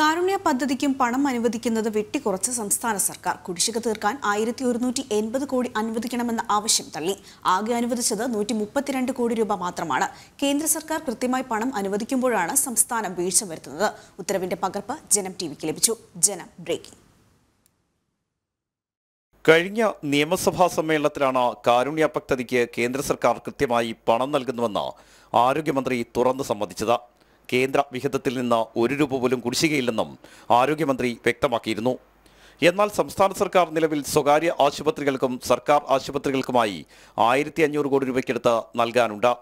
കാരുണ്യ പദ്ധതിക്കും പണം അനുവദിക്കുന്നത് വെട്ടിക്കുറച്ച് സംസ്ഥാന സർക്കാർ കുടിശ്ശിക തീർക്കാൻ ആയിരത്തി ഒരുന്നൂറ്റി എൺപത് കോടി അനുവദിക്കണമെന്ന ആവശ്യം തള്ളി ആകെ അനുവദിച്ചത് നൂറ്റി മുപ്പത്തിരണ്ട് കോടി രൂപ മാത്രമാണ് കേന്ദ്ര സർക്കാർ കൃത്യമായി പണം അനുവദിക്കുമ്പോഴാണ് സംസ്ഥാനം വീഴ്ച വരുത്തുന്നത് ഉത്തരവിന്റെ പകർപ്പ് ജനം ടി വിക്ക് ലഭിച്ചു ജനം ബ്രേക്കിംഗ് കഴിഞ്ഞ നിയമസഭാ സമ്മേളനത്തിലാണ് കാരുണ്യ പദ്ധതിക്ക് കേന്ദ്ര സർക്കാർ കൃത്യമായി പണം നൽകുന്നുവെന്ന് ആരോഗ്യമന്ത്രി തുറന്നു സമ്മതിച്ചത് കേന്ദ്ര വിഹിതത്തിൽ നിന്ന് ഒരു രൂപ പോലും കുടിശ്ശികയില്ലെന്നും ആരോഗ്യമന്ത്രി വ്യക്തമാക്കിയിരുന്നു എന്നാൽ സംസ്ഥാന സർക്കാർ നിലവിൽ സ്വകാര്യ ആശുപത്രികൾക്കും സർക്കാർ ആശുപത്രികൾക്കുമായി ആയിരത്തി അഞ്ഞൂറ് കോടി രൂപയ്ക്കെടുത്ത് നൽകാനുണ്ട്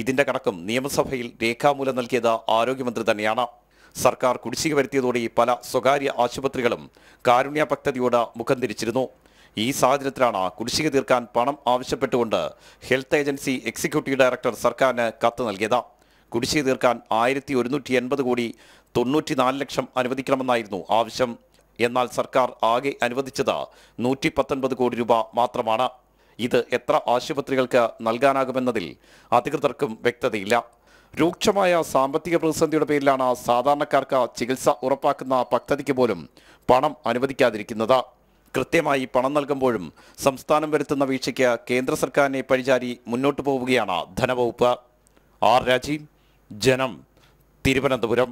ഇതിന്റെ കണക്കും നിയമസഭയിൽ രേഖാമൂലം നൽകിയത് ആരോഗ്യമന്ത്രി തന്നെയാണ് സർക്കാർ കുടിശ്ശിക വരുത്തിയതോടെ പല സ്വകാര്യ ആശുപത്രികളും കാരുണ്യ പദ്ധതിയോട് മുഖം തിരിച്ചിരുന്നു ഈ സാഹചര്യത്തിലാണ് കുടിശ്ശിക തീർക്കാൻ പണം ആവശ്യപ്പെട്ടുകൊണ്ട് ഹെൽത്ത് ഏജൻസി എക്സിക്യൂട്ടീവ് ഡയറക്ടർ സർക്കാരിന് കത്ത് നൽകിയത് കുടിശ്ശിക തീർക്കാൻ ആയിരത്തി ഒരുന്നൂറ്റി എൺപത് കോടി തൊണ്ണൂറ്റി നാല് ലക്ഷം അനുവദിക്കണമെന്നായിരുന്നു ആവശ്യം എന്നാൽ സർക്കാർ ആകെ അനുവദിച്ചത് നൂറ്റി പത്തൊൻപത് കോടി രൂപ മാത്രമാണ് ഇത് എത്ര ആശുപത്രികൾക്ക് നൽകാനാകുമെന്നതിൽ അധികൃതർക്കും വ്യക്തതയില്ല രൂക്ഷമായ സാമ്പത്തിക പ്രതിസന്ധിയുടെ പേരിലാണ് സാധാരണക്കാർക്ക് ചികിത്സ ഉറപ്പാക്കുന്ന പദ്ധതിക്ക് പോലും പണം അനുവദിക്കാതിരിക്കുന്നത് കൃത്യമായി പണം നൽകുമ്പോഴും സംസ്ഥാനം വരുത്തുന്ന വീഴ്ചയ്ക്ക് കേന്ദ്ര സർക്കാരിനെ പഴിചാരി മുന്നോട്ടു പോവുകയാണ് ധനവകുപ്പ് ആർ രാജീവ് ജനം തിരുവനന്തപുരം